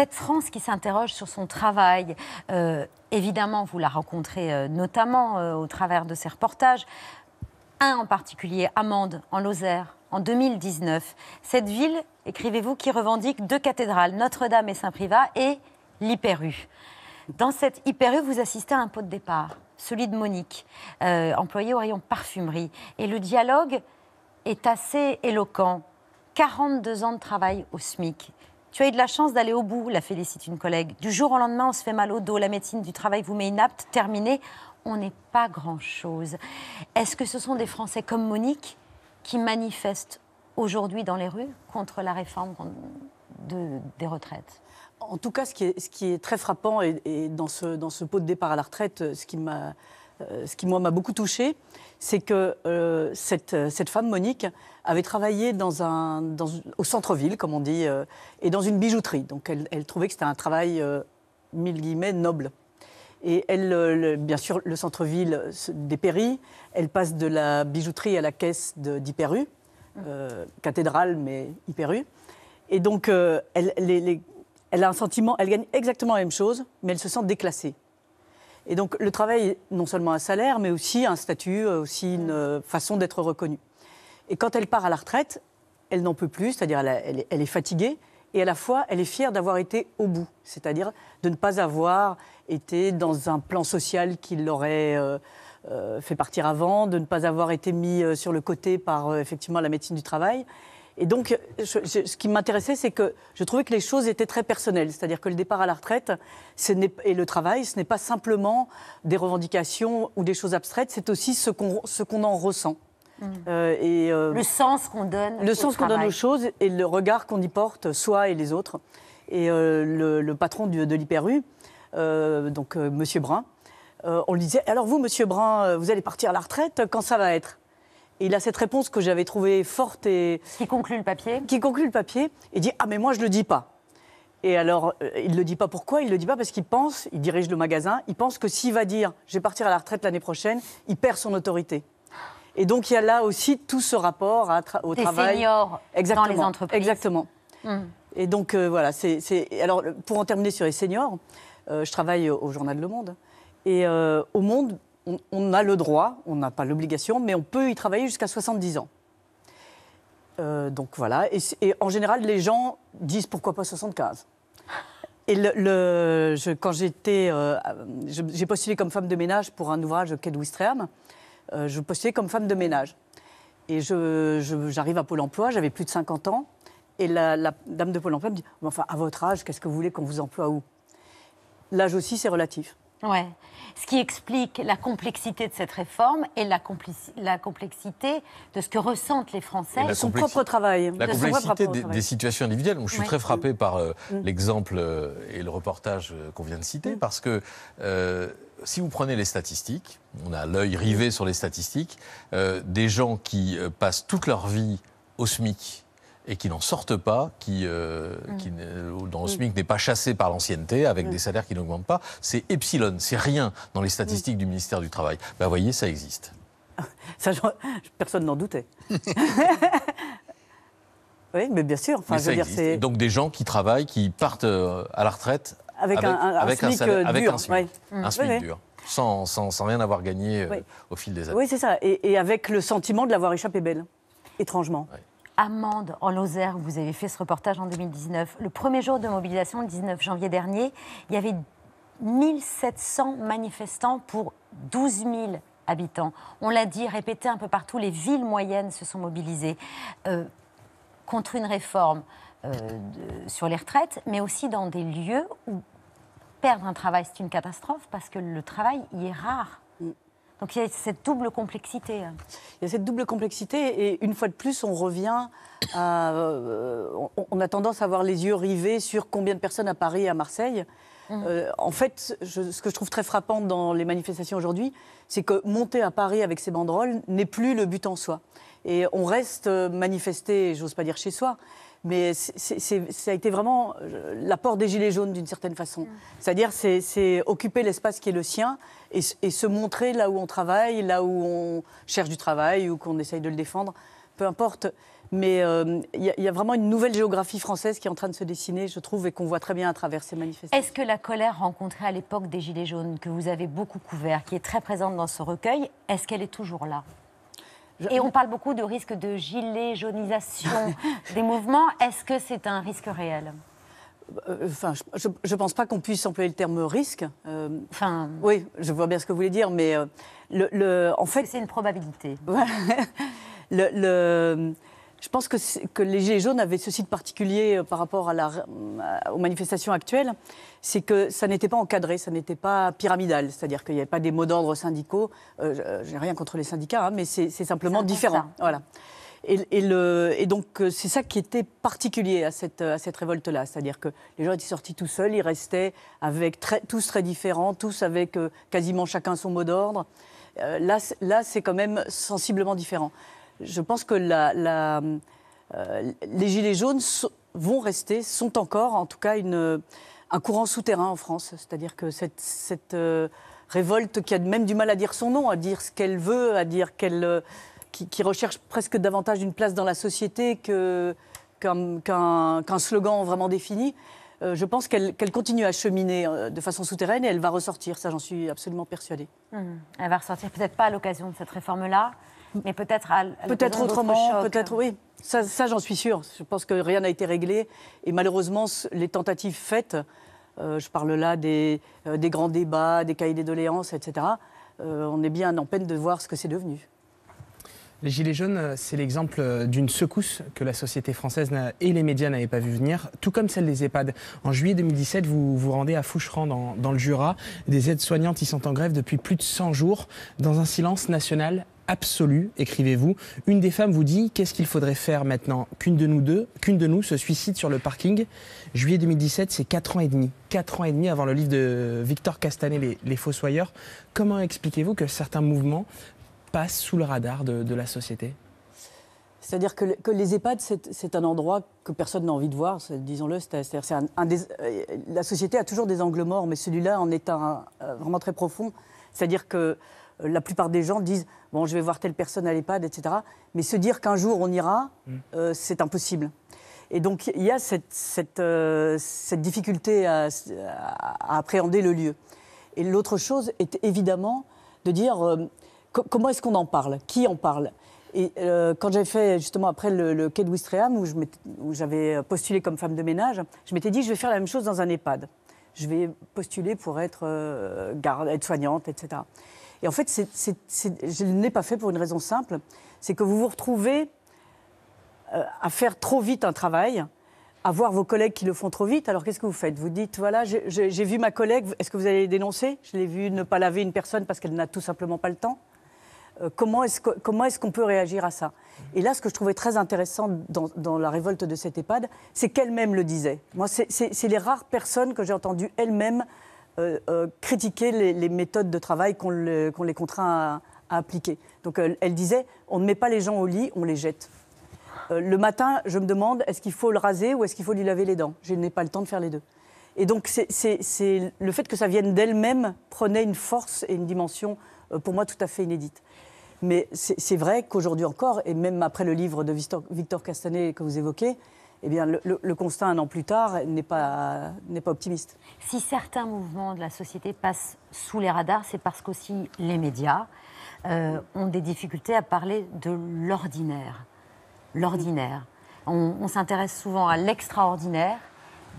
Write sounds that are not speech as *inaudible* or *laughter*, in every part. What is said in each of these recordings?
cette France qui s'interroge sur son travail, euh, évidemment, vous la rencontrez euh, notamment euh, au travers de ses reportages. Un en particulier, Amande, en Lozère, en 2019. Cette ville, écrivez-vous, qui revendique deux cathédrales, Notre-Dame et Saint-Privat et l'Hyperu. Dans cette Hyperu, vous assistez à un pot de départ, celui de Monique, employée au rayon parfumerie. Et le dialogue est assez éloquent. 42 ans de travail au SMIC, tu as eu de la chance d'aller au bout, la félicite une collègue. Du jour au lendemain, on se fait mal au dos, la médecine du travail vous met inapte, terminé, On n'est pas grand-chose. Est-ce que ce sont des Français comme Monique qui manifestent aujourd'hui dans les rues contre la réforme de, des retraites En tout cas, ce qui est, ce qui est très frappant, et, dans, ce, dans ce pot de départ à la retraite, ce qui m'a euh, ce qui, moi, m'a beaucoup touchée, c'est que euh, euh, cette, femme, Monique, avait travaillé au centre-ville, comme on dit, et dans une bijouterie. Donc elle, trouvait que c'était un travail, mille guillemets, noble. Et elle, bien sûr, le centre-ville dépérit. Elle passe de la bijouterie à la caisse d'Hyperu, cathédrale, mais Hyperu. Et donc, elle a un sentiment, elle gagne exactement la même chose, mais elle se sent déclassée. Et donc le travail est non seulement un salaire, mais aussi un statut, euh, aussi une mm. euh, façon d'être reconnue. Et quand elle part à la retraite, elle n'en peut plus, c'est-à-dire elle, est fatiguée, et à la fois elle est fière d'avoir été au bout, c'est-à-dire de ne pas avoir été dans un plan social qui l'aurait euh, fait partir avant, de ne pas avoir été mis sur le côté par effectivement la médecine du travail. Et donc, ce qui m'intéressait, c'est que je trouvais que les choses étaient très personnelles. C'est-à-dire que le départ à la retraite et le travail, ce n'est pas simplement des revendications ou des choses abstraites, c'est aussi ce qu'on en ressent. Mm. Euh, et, euh, le sens qu'on donne. Le sens qu'on donne aux choses et le regard qu'on y porte, soi et les autres. Et euh, le, patron de l'IPRU, donc Monsieur Brun, on lui disait Alors vous, Monsieur Brun, vous allez partir à la retraite, quand ça va être et il a cette réponse que j'avais trouvée forte et. Qui conclut le papier Qui conclut le papier et dit Ah, mais moi, je ne le dis pas. Et alors, euh, il ne le dit pas pourquoi, il ne le dit pas parce qu'il pense, il dirige le magasin, il pense que s'il va dire je vais partir à la retraite l'année prochaine, il perd son autorité. Et donc, il y a là aussi tout ce rapport à au Des seniors Exactement. dans les entreprises. Exactement. Hmm. Et donc, euh, voilà, c'est. Alors, pour en terminer sur les seniors, euh, je travaille au, journal Le Monde. Et au Monde, on, a le droit, on n'a pas l'obligation, mais on peut y travailler jusqu'à 70 ans. Euh, donc voilà. Et, en général, les gens disent pourquoi pas 75. Et quand j'étais. Euh, euh, j'ai postulé comme femme de ménage pour un ouvrage Ked Wistram, Euh, je postulais comme femme de ménage. Et j'arrive à Pôle emploi, j'avais plus de 50 ans. Et la, dame de Pôle emploi me dit Enfin, à votre âge, qu'est-ce que vous voulez qu'on vous emploie où L'âge aussi, c'est relatif. Ouais. Ce qui explique la complexité de cette réforme et la, complexité de ce que ressentent les Français. Et son propre travail. La complexité des, situations individuelles. je suis très frappé par euh, mm. Mm. l'exemple euh, et le reportage euh, qu'on vient de citer, mm. parce que si vous prenez les statistiques, on a l'œil rivé sur les statistiques, des gens qui passent toute leur vie au SMIC, et qui n'en sortent pas, qui, euh, mm. euh, dans le SMIC n'est pas chassé par l'ancienneté, avec mm. des salaires qui n'augmentent pas, c'est epsilon, c'est rien dans les statistiques du ministère du Travail. Ben voyez, ça existe. *laughs* personne n'en doutait. *laughs* oui, mais bien sûr. Donc des gens qui travaillent, qui partent euh, à la retraite avec, un, SMIC, dur. un dur. Sans, rien avoir gagné au fil des années. Oui, c'est ça. Et, et, avec le sentiment de l'avoir échappé belle, étrangement. Amende en Lozère, vous avez fait ce reportage en 2019. Le premier jour de mobilisation, le 19 janvier dernier, il y avait 1700 manifestants pour 12 000 habitants. On l'a dit, répété un peu partout, les villes moyennes se sont mobilisées euh, contre une réforme euh, sur les retraites, mais aussi dans des lieux où perdre un travail, c'est une catastrophe parce que le travail y est rare donc il y a cette double complexité. Hein. Il y a cette double complexité et une fois de plus, on revient euh, on a tendance à avoir les yeux rivés sur combien de personnes à Paris et à Marseille. Mmh. Euh, en fait, ce que je trouve très frappant dans les manifestations aujourd'hui, c'est que monter à Paris avec ses banderoles n'est plus le but en soi. Et on reste euh, manifesté, j'ose pas dire chez soi, mais ça a été vraiment euh, l'apport des Gilets jaunes d'une certaine façon. Mm. C'est-à-dire, c'est occuper l'espace qui est le sien et, se montrer là où on travaille, là où on cherche du travail ou qu'on essaye de le défendre, peu importe. Mais il euh, y, y, a vraiment une nouvelle géographie française qui est en train de se dessiner, je trouve, et qu'on voit très bien à travers ces manifestations. Est-ce que la colère rencontrée à l'époque des Gilets jaunes, que vous avez beaucoup couvert, qui est très présente dans ce recueil, est-ce qu'elle est toujours là et on parle beaucoup de risque de gilet, jaunisation *laughs* des mouvements. Est-ce que c'est un risque réel euh, Enfin, je ne pense pas qu'on puisse employer le terme risque. Euh, enfin, oui, je vois bien ce que vous voulez dire, mais euh, le, le, en fait, c'est une probabilité. *laughs* le je pense que, les Gilets jaunes avaient ceci de particulier euh, par rapport euh, aux manifestations actuelles, c'est que ça n'était pas encadré, ça n'était pas pyramidal, c'est-à-dire qu'il n'y avait pas des mots d'ordre syndicaux. Euh, je n'ai rien contre les syndicats, hein, mais c'est simplement différent. Voilà. Et, donc c'est ça qui était particulier à cette, révolte-là, c'est-à-dire que les gens étaient sortis tout seuls, ils restaient avec tous très différents, tous avec quasiment chacun son mot d'ordre. là c'est quand même sensiblement différent je pense que euh, les Gilets jaunes vont rester, sont encore en tout cas un courant souterrain en France. C'est-à-dire que cette, euh, révolte qui a même du mal à dire son nom, à dire ce qu'elle veut, à dire qu'elle. Euh, qui, recherche presque davantage une place dans la société qu'un slogan vraiment défini. je pense qu'elle continue à cheminer de façon souterraine et elle va ressortir, ça j'en suis absolument persuadée. Mmh. Elle va ressortir peut-être pas à l'occasion de cette réforme-là, mais peut-être peut-être autrement, peut-être oui. Ça, j'en suis sûre. Je pense que rien n'a été réglé et malheureusement les tentatives faites, euh, je parle là des, euh, des grands débats, des cahiers des doléances, etc. Euh, on est bien en peine de voir ce que c'est devenu. Les Gilets jaunes, c'est l'exemple d'une secousse que la société française et les médias n'avaient pas vu venir, tout comme celle des EHPAD. En juillet 2017, vous vous rendez à Foucheran, dans, dans le Jura. Des aides-soignantes y sont en grève depuis plus de 100 jours, dans un silence national absolue, écrivez-vous. Une des femmes vous dit qu'est-ce qu'il faudrait faire maintenant qu'une de nous deux, qu'une de nous se suicide sur le parking. Juillet 2017, c'est 4 ans et demi. 4 ans et demi avant le livre de Victor Castanet, Les, Fossoyeurs. Comment expliquez-vous que certains mouvements passent sous le radar de, la société c'est-à-dire que, les EHPAD, c'est un endroit que personne n'a envie de voir, disons-le. Euh, la société a toujours des angles morts, mais celui-là en est un, euh, vraiment très profond. C'est-à-dire que euh, la plupart des gens disent bon, je vais voir telle personne à l'EHPAD, etc. Mais se dire qu'un jour on ira, mm. euh, c'est impossible. Et donc il y a cette, euh, difficulté à, appréhender le lieu. Et l'autre chose est évidemment de dire comment est-ce qu'on en parle, qui en parle. Et quand j'avais fait justement après le, quai de Wistreham, où j'avais postulé comme femme de ménage, je m'étais dit je vais faire la même chose dans un EHPAD. Je vais postuler pour être, garde, être soignante, etc. Et en fait, je ne l'ai pas fait pour une raison simple, c'est que vous vous retrouvez euh, à faire trop vite un travail, à voir vos collègues qui le font trop vite. Alors qu'est-ce que vous faites Vous dites, voilà, j'ai vu ma collègue, est-ce que vous allez dénoncer Je l'ai vu ne pas laver une personne parce qu'elle n'a tout simplement pas le temps. Euh, comment est-ce qu'on peut réagir à ça Et là, ce que je trouvais très intéressant dans, la révolte de cette EHPAD, c'est qu'elle-même le disait. Moi, c'est les rares personnes que j'ai entendues elles-mêmes euh, euh, critiquer les, méthodes de travail qu'on les contraint à, appliquer. Donc euh, elle, disait, on ne met pas les gens au lit, on les jette le matin, je me demande, est-ce qu'il faut le raser ou est-ce qu'il faut lui laver les dents Je n'ai pas le temps de faire les deux. Et donc, c'est le fait que ça vienne d'elle-même prenait une force et une dimension, pour moi, tout à fait inédite. Mais c'est vrai qu'aujourd'hui encore, et même après le livre de Victor Castanet que vous évoquez, eh bien, le, constat un an plus tard n'est pas, n'est pas optimiste. Si certains mouvements de la société passent sous les radars, c'est parce qu'aussi les médias euh, ont des difficultés à parler de l'ordinaire. L'ordinaire. On, on s'intéresse souvent à l'extraordinaire,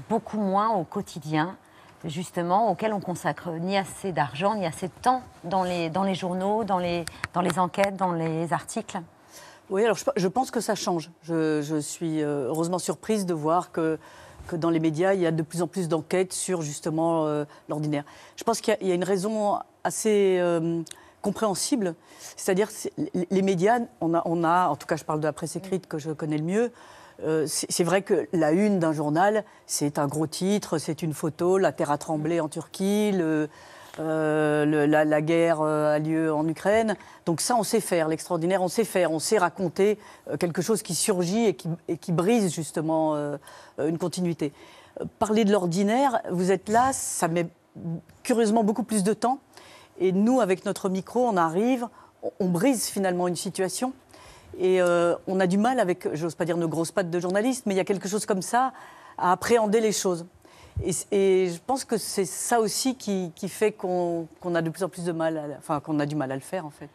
beaucoup moins au quotidien, justement, auquel on consacre ni assez d'argent, ni assez de temps dans les, dans les journaux, dans les, dans les enquêtes, dans les articles. Oui, alors je, pense que ça change. Je, suis euh, heureusement surprise de voir que que dans les médias, il y a de plus en plus d'enquêtes sur justement euh, l'ordinaire. Je pense qu'il y, a une raison assez euh, compréhensible, c'est-à-dire les médias, on a, en tout cas je parle de la presse écrite que je connais le mieux, c'est vrai que la une d'un journal, c'est un gros titre, c'est une photo, la terre a tremblé en Turquie, le, euh, la, guerre euh, a lieu en Ukraine. Donc ça, on sait faire, l'extraordinaire, on sait faire, on sait raconter euh, quelque chose qui surgit et qui, brise justement une continuité. Parler de l'ordinaire, vous êtes là, ça met curieusement beaucoup plus de temps. Et nous, avec notre micro, on arrive, on, brise finalement une situation. Et on a du mal avec, j'ose pas dire nos grosses pattes de journaliste, mais il y a quelque chose comme ça à appréhender les choses. Et, je pense que c'est ça aussi qui, fait qu'on a de plus en plus de mal, à, enfin qu'on a du mal à le faire en fait.